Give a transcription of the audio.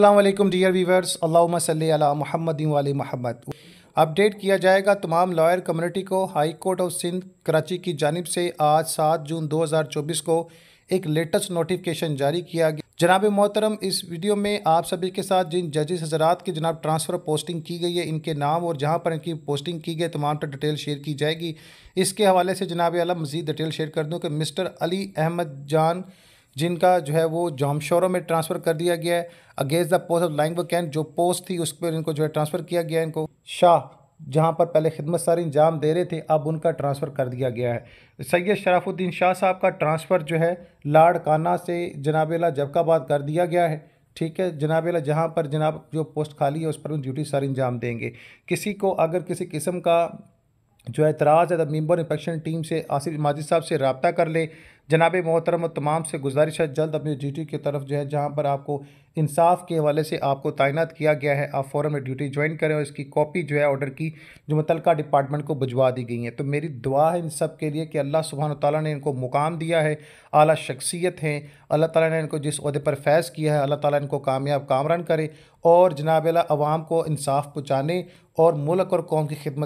अल्लाम dear viewers अल्लाह महमद वाली Mahmad update किया जाएगा तमाम लॉयर कम्युनिटी को high court of Sindh Karachi की जानब से आज सात जून 2024 को एक लेटेस्ट नोटिफिकेशन जारी किया गया जनाब मोहतरम इस वीडियो में आप सभी के साथ जिन जजेस हजरात की जनाब ट्रांसफ़र पोस्टिंग की गई है इनके नाम और जहां पर इनकी पोस्टिंग की गई तमाम तो डिटेल शेयर की जाएगी इसके हवाले से जनाब आला मजीद डिटेल शेयर कर दूँ कि मिस्टर अली अहमद जान जिनका जो है वो जामशोरों में ट्रांसफ़र कर दिया गया है अगेंस्ट द पोस्ट ऑफ लाइंग कैन जो पोस्ट थी उस पर इनको जो है ट्रांसफ़र किया गया इनको शाह जहाँ पर पहले खिदमत सारे इंजाम दे रहे थे अब उनका ट्रांसफ़र कर दिया गया है सैयद शराफुद्दीन शाह साहब का ट्रांसफ़र जो है लाड़काना से जनाबेला जबकाबाद कर दिया गया है ठीक है जनाबेला जहाँ पर जनाब जो पोस्ट खाली है उस पर ड्यूटी सारे इंजाम देंगे किसी को अगर किसी किस्म का जो एतराज़ है मेम्बर इंपेक्शन टीम से आसिफ माजिद साहब से रबता कर ले जनाब मोहतरम और तमाम से गुजारिश है जल्द अपनी ड्यूटी की तरफ जो है जहाँ पर आपको इंसाफ के हवाले से आपको तैनात किया गया है आप फ़ौरन में ड्यूटी ज्वाइन करें और इसकी कॉपी जो है ऑर्डर की जो मुतलका डिपार्टमेंट को भिजवा दी गई है तो मेरी दुआ है इन सब के लिए कि अल्लाह सुबहान तौला ने इनको मुकाम दिया है अली शख्सियत हैं अल्लाह ताली ने इनको जिस अहदे पर फैज़ किया है अल्लाह ताली इनको कामयाब कामरान करे और जनाब अवाम को इंसाफ पहुँचाने और मुल्क और कौम की खिदमत